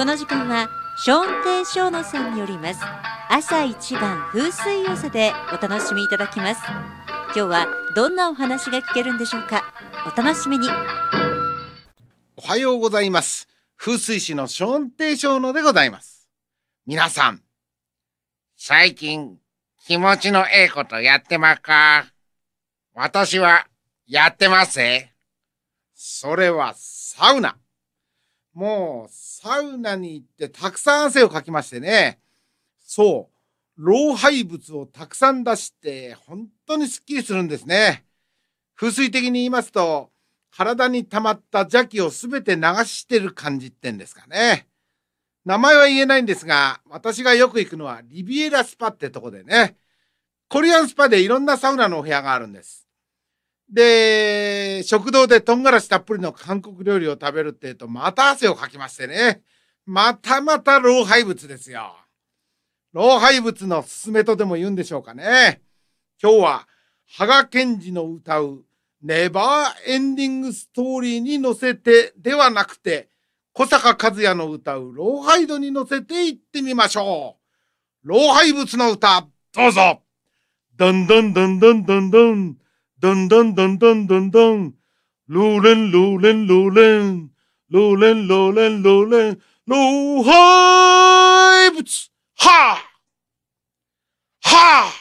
この時間はショーン・テイ・ショーノさんによります朝一番風水寄せでお楽しみいただきます今日はどんなお話が聞けるんでしょうかお楽しみにおはようございます風水師のショーン・テイ・ショーノでございます皆さん最近気持ちのええことやってまっか私はやってますそれはサウナもうサウナに行ってたくさん汗をかきましてね。そう。老廃物をたくさん出して本当にすっきりするんですね。風水的に言いますと、体に溜まった邪気をすべて流してる感じってんですかね。名前は言えないんですが、私がよく行くのはリビエラスパってとこでね。コリアンスパでいろんなサウナのお部屋があるんです。で、食堂でガラシたっぷりの韓国料理を食べるってうと、また汗をかきましてね。またまた老廃物ですよ。老廃物のすすめとでも言うんでしょうかね。今日は、羽賀健二の歌う、ネバーエンディングストーリーに乗せてではなくて、小坂和也の歌う、老廃度に乗せて行ってみましょう。老廃物の歌、どうぞ。どんどんどんどんどんどん。どんどんどんどんどんどん。ローレン、ローレン、ローレン。ローレン、ローレン、ローレン。ローハイブツはぁはぁ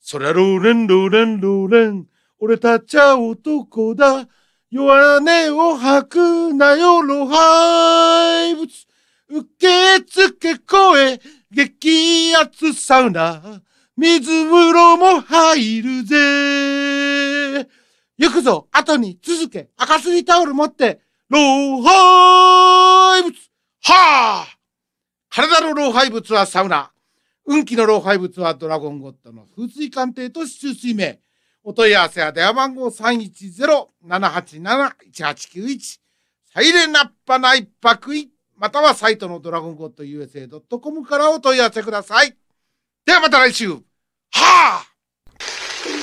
そりゃローレン、ローレン、ローレン。俺たちは男だ。弱音を吐くなよ、ロハイブツ。受け付け声、激アツサウナ。水風呂も入るぜ。行くぞ、後に続け、赤すりタオル持って、老廃物はあ体の老廃物はサウナ。運気の老廃物はドラゴンゴッドの風水鑑定と収水名。お問い合わせは電話番号310-787-1891。サイレンナッパナイパクイ。またはサイトのドラゴンゴッド USA.com からお問い合わせください。ではまた来週はあ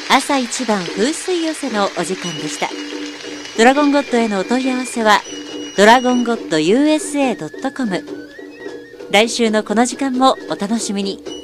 朝一番風水寄せのお時間でした。ドラゴンゴッドへのお問い合わせは、ドラゴンゴッド USA.com。来週のこの時間もお楽しみに。